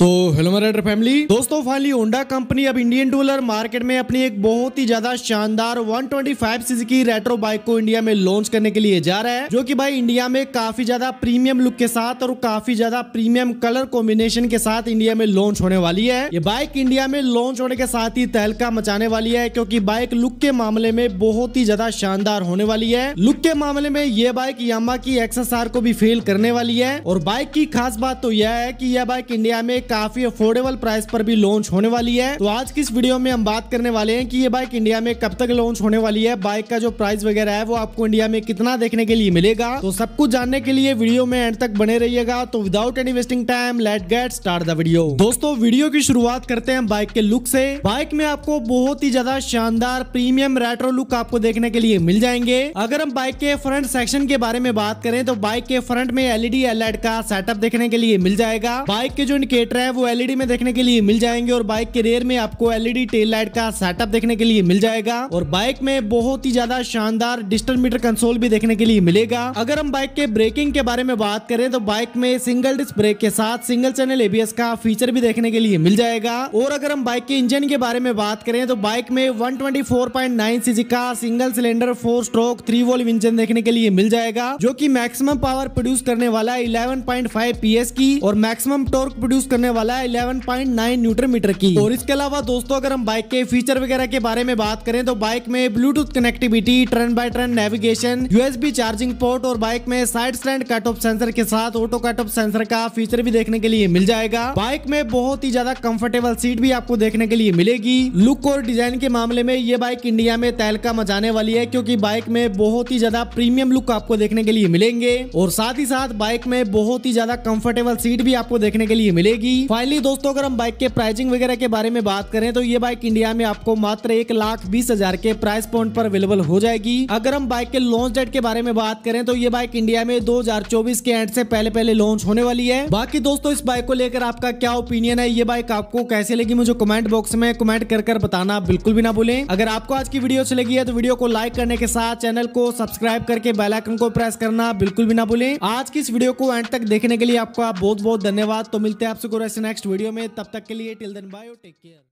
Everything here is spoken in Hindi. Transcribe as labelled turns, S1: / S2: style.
S1: Tô हेलो मेरा फैमिली दोस्तों फाइनली होंडा कंपनी अब इंडियन टूलर मार्केट में अपनी एक बहुत ही ज्यादा शानदार 125 सीसी की रेट्रो बाइक को इंडिया में लॉन्च करने के लिए जा रहा है जो कि भाई इंडिया में काफी ज्यादा प्रीमियम लुक के साथ और काफी ज्यादा प्रीमियम कलर कॉम्बिनेशन के साथ इंडिया में लॉन्च होने वाली है ये बाइक इंडिया में लॉन्च होने के साथ ही तहलका मचाने वाली है क्यूँकी बाइक लुक के मामले में बहुत ही ज्यादा शानदार होने वाली है लुक के मामले में ये बाइक यामा की एक्सएसआर को भी फेल करने वाली है और बाइक की खास बात तो यह है की यह बाइक इंडिया में काफी अफोर्डेबल प्राइस पर भी लॉन्च होने वाली है तो आज की इस वीडियो में हम बात करने वाले हैं कि ये बाइक इंडिया में कब तक लॉन्च होने वाली है बाइक का जो प्राइस वगैरह है वो आपको इंडिया में कितना देखने के लिए मिलेगा तो सब कुछ जानने के लिए वीडियो में एंड तक बने रहिएगा तो without any wasting time let get start the video दोस्तों वीडियो की शुरुआत करते हैं बाइक के लुक से बाइक में आपको बहुत ही ज्यादा शानदार प्रीमियम रेट्रो लुक आपको देखने के लिए मिल जाएंगे अगर हम बाइक के फ्रंट सेक्शन के बारे में बात करें तो बाइक के फ्रंट में एलईडी एलएड का सेटअप देखने के लिए मिल जाएगा बाइक के जो इंडिकेटर है वो एल एलईडी में देखने के लिए मिल जाएंगे और बाइक के रेयर में आपको एलईडी टेल लाइट का सेटअप देखने के लिए मिल जाएगा और बाइक में बहुत ही ज्यादा शानदार डिस्टल मीटर कंसोल भी देखने के लिए मिलेगा अगर हम बाइक के ब्रेकिंग के बारे में बात करें तो बाइक में सिंगल डिस्क ब्रेक के साथ सिंगल चैनल एबीएस का फीचर भी देखने के लिए मिल जाएगा और अगर हम बाइक के इंजन के बारे में बात करें तो बाइक में वन ट्वेंटी का single cylinder four stroke three valve engine देखने के लिए मिल जाएगा जो की मैक्सिमम पावर प्रोड्यूस करने वाला है 11.5 पीएस की और मैक्सिमम टॉर्क प्रोड्यूस करने वाला है 11.9 न्यूटर मीटर की और इसके अलावा दोस्तों अगर हम बाइक के फीचर वगैरह के बारे में बात करें तो बाइक में Bluetooth connectivity turn by turn navigation USB charging port और बाइक में side stand cut off sensor के साथ ऑटो कट ऑफ सेंसर का फीचर भी देखने के लिए मिल जाएगा बाइक में बहुत ही ज्यादा कंफर्टेबल सीट भी आपको देखने के लिए मिलेगी लुक और डिजाइन के मामले में ये बाइक इंडिया में तहलका मचाने वाली है क्योंकि बाइक में बहुत ही ज्यादा प्रीमियम लुक आपको देखने के लिए मिलेंगे और साथ ही साथ बाइक में बहुत ही ज्यादा कंफर्टेबल सीट भी आपको देखने के लिए मिलेगी फाइनली फाइनली दोस्तों अगर हम बाइक के प्राइसिंग वगैरह के बारे में बात करें तो ये बाइक इंडिया में आपको मात्र एक लाख बीस हजार के प्राइस पॉइंट पर अवेलेबल हो जाएगी अगर हम बाइक के लॉन्च डेट के बारे में बात करें तो ये बाइक इंडिया में 2024 के एंड से पहले पहले लॉन्च होने वाली है बाकी दोस्तों इस बाइक को लेकर आपका क्या ओपिनियन है ये बाइक आपको कैसे लगी मुझे कमेंट बॉक्स में कमेंट कर कर बताना बिल्कुल भी ना भूलें अगर आपको आज की वीडियो अच्छी लगी है तो वीडियो को लाइक करने के साथ चैनल को सब्सक्राइब करके बेलाइकन को प्रेस करना बिल्कुल भी ना भूलें आज की इस वीडियो को एंड तक देखने के लिए आपका बहुत बहुत धन्यवाद तो मिलते हैं आपसे नेक्स्ट नेक्स्ट वीडियो में तब तक के लिए till then bye take care